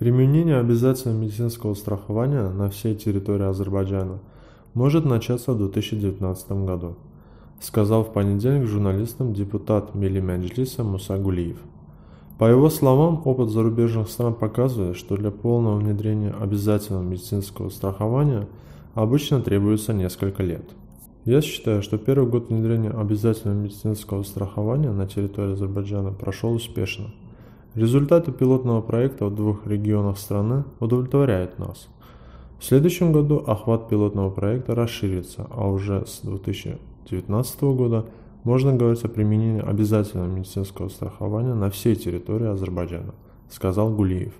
Применение обязательного медицинского страхования на всей территории Азербайджана может начаться в 2019 году, сказал в понедельник журналистам депутат Мили Меджлиса Мусагулиев. По его словам, опыт зарубежных стран показывает, что для полного внедрения обязательного медицинского страхования обычно требуется несколько лет. Я считаю, что первый год внедрения обязательного медицинского страхования на территории Азербайджана прошел успешно – Результаты пилотного проекта в двух регионах страны удовлетворяют нас. В следующем году охват пилотного проекта расширится, а уже с 2019 года можно говорить о применении обязательного медицинского страхования на всей территории Азербайджана, сказал Гулиев.